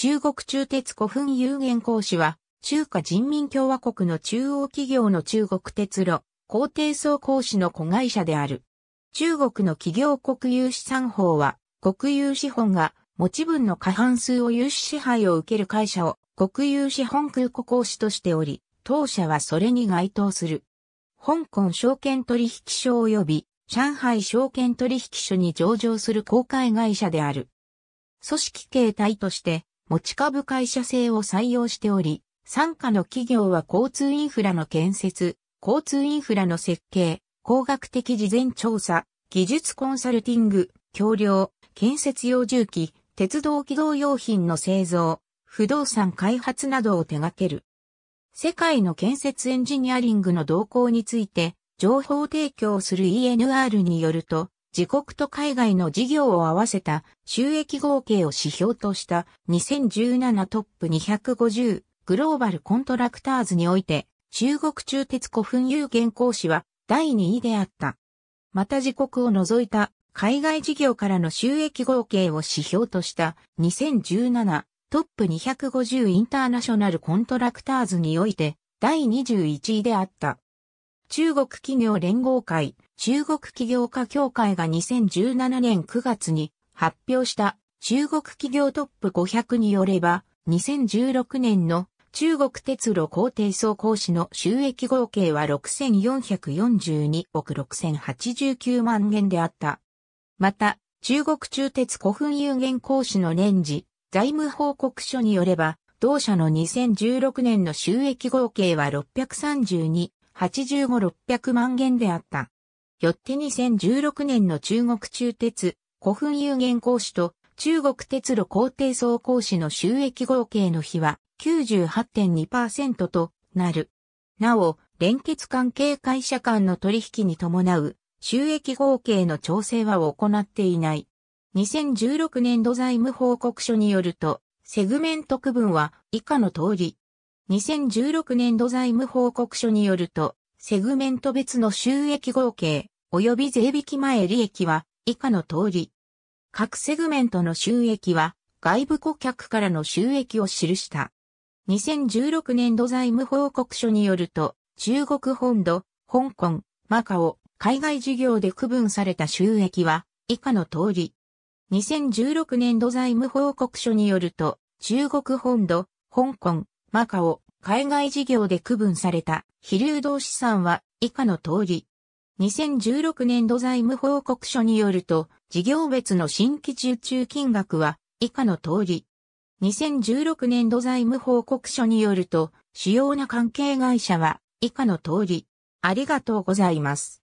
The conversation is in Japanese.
中国中鉄古墳有限公司は、中華人民共和国の中央企業の中国鉄路、皇帝層公司の子会社である。中国の企業国有資産法は、国有資本が持ち分の過半数を有資支配を受ける会社を国有資本空庫公司としており、当社はそれに該当する。香港証券取引所及び上海証券取引所に上場する公開会社である。組織形態として持ち株会社制を採用しており、参加の企業は交通インフラの建設、交通インフラの設計、工学的事前調査、技術コンサルティング、橋梁、建設用重機、鉄道機動用品の製造、不動産開発などを手掛ける。世界の建設エンジニアリングの動向について、情報提供する ENR によると、自国と海外の事業を合わせた収益合計を指標とした2017トップ250グローバルコントラクターズにおいて中国中鉄古墳有限講師は第2位であった。また自国を除いた海外事業からの収益合計を指標とした2017トップ250インターナショナルコントラクターズにおいて第21位であった。中国企業連合会、中国企業家協会が2017年9月に発表した中国企業トップ500によれば、2016年の中国鉄路工程総工資の収益合計は6442億6089万円であった。また、中国中鉄古墳有限講師の年次、財務報告書によれば、同社の2016年の収益合計は632 85600万元であった。よって2016年の中国中鉄、古墳有限公司と中国鉄路工程総工司の収益合計の比は98.2%となる。なお、連結関係会社間の取引に伴う収益合計の調整は行っていない。2016年度財務報告書によると、セグメント区分は以下の通り、2016年度財務報告書によると、セグメント別の収益合計、及び税引き前利益は、以下の通り。各セグメントの収益は、外部顧客からの収益を記した。2016年度財務報告書によると、中国本土、香港、マカオ、海外事業で区分された収益は、以下の通り。2016年度財務報告書によると、中国本土、香港、マカオ、海外事業で区分された非流動資産は以下の通り。2016年度財務報告書によると、事業別の新規受注金額は以下の通り。2016年度財務報告書によると、主要な関係会社は以下の通り。ありがとうございます。